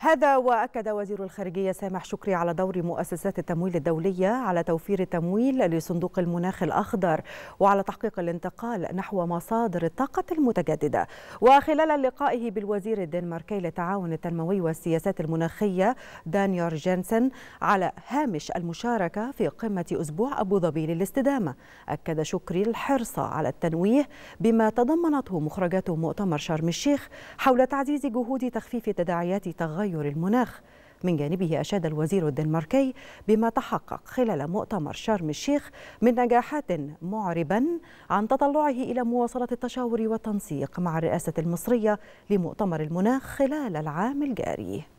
هذا واكد وزير الخارجيه سامح شكري على دور مؤسسات التمويل الدوليه على توفير التمويل لصندوق المناخ الاخضر وعلى تحقيق الانتقال نحو مصادر الطاقه المتجدده وخلال لقائه بالوزير الدنماركي للتعاون التنموي والسياسات المناخيه دانيور جينسن على هامش المشاركه في قمه اسبوع ابو ظبي للاستدامه اكد شكري الحرص على التنويه بما تضمنته مخرجات مؤتمر شرم الشيخ حول تعزيز جهود تخفيف تداعيات تغير تغير المناخ من جانبه أشاد الوزير الدنماركي بما تحقق خلال مؤتمر شرم الشيخ من نجاحات معربا عن تطلعه إلى مواصلة التشاور والتنسيق مع الرئاسة المصرية لمؤتمر المناخ خلال العام الجاري